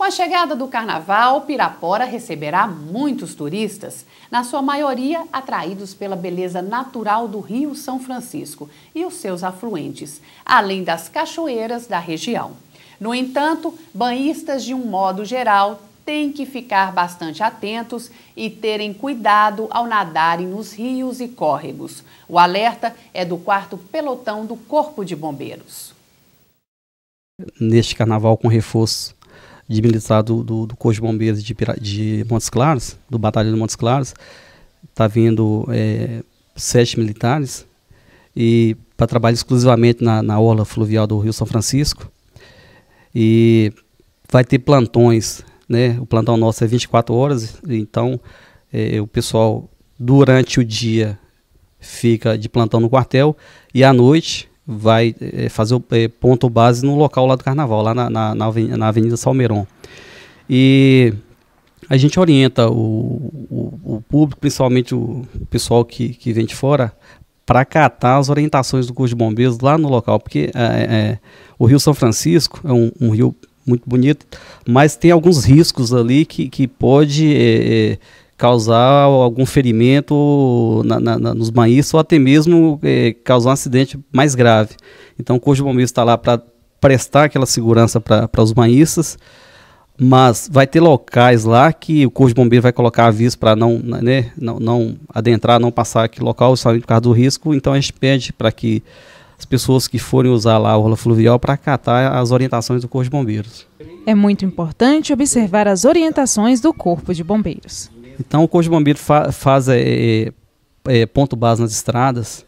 Com a chegada do carnaval, Pirapora receberá muitos turistas, na sua maioria atraídos pela beleza natural do Rio São Francisco e os seus afluentes, além das cachoeiras da região. No entanto, banhistas de um modo geral têm que ficar bastante atentos e terem cuidado ao nadarem nos rios e córregos. O alerta é do quarto pelotão do Corpo de Bombeiros. Neste carnaval com reforço de militar do, do, do Corpo de Bombeiros de, de Montes Claros, do Batalhão de Montes Claros, está vindo é, sete militares e para trabalho exclusivamente na, na orla fluvial do Rio São Francisco. E vai ter plantões, né? O plantão nosso é 24 horas, então é, o pessoal durante o dia fica de plantão no quartel e à noite vai é, fazer o é, ponto base no local lá do carnaval, lá na, na, na Avenida Salmeron. E a gente orienta o, o, o público, principalmente o pessoal que, que vem de fora, para catar as orientações do curso de bombeiros lá no local, porque é, o Rio São Francisco é um, um, rio muito bonito, mas tem alguns riscos ali que, que pode causar algum ferimento na, na, na, nos banhistas ou até mesmo é, causar um acidente mais grave. Então o Corpo de Bombeiros está lá para prestar aquela segurança para os banhistas, mas vai ter locais lá que o Corpo de Bombeiros vai colocar aviso para não, né, não, não, adentrar, não passar aquele local, somente por causa do risco, então a gente pede para que as pessoas que forem usar lá a orla fluvial para acatar as orientações do Corpo de Bombeiros. É muito importante observar as orientações do Corpo de Bombeiros. Então o Corpo de Bombeiro fa faz é, é, é, ponto base nas estradas.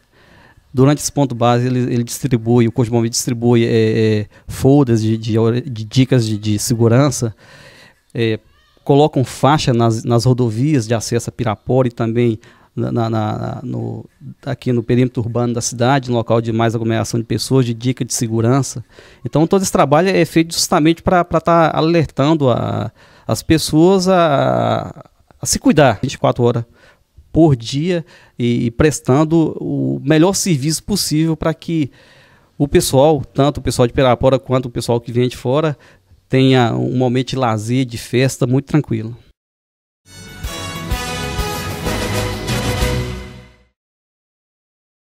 Durante esse ponto base, ele, ele distribui, o Corpo de Bombeiro distribui é, é, folders de, de, de, dicas de, de segurança, é, colocam faixa nas, nas rodovias de acesso a Pirapora e também na, na, na, no, aqui no perímetro urbano da cidade, no local de mais aglomeração de pessoas, de dica de segurança. Então, todo esse trabalho é feito justamente para estar tá alertando a, as pessoas a, a se cuidar 24 horas por dia e, e prestando o melhor serviço possível para que o pessoal, tanto o pessoal de Pirapora quanto o pessoal que vem de fora, tenha um momento de lazer, de festa muito tranquilo.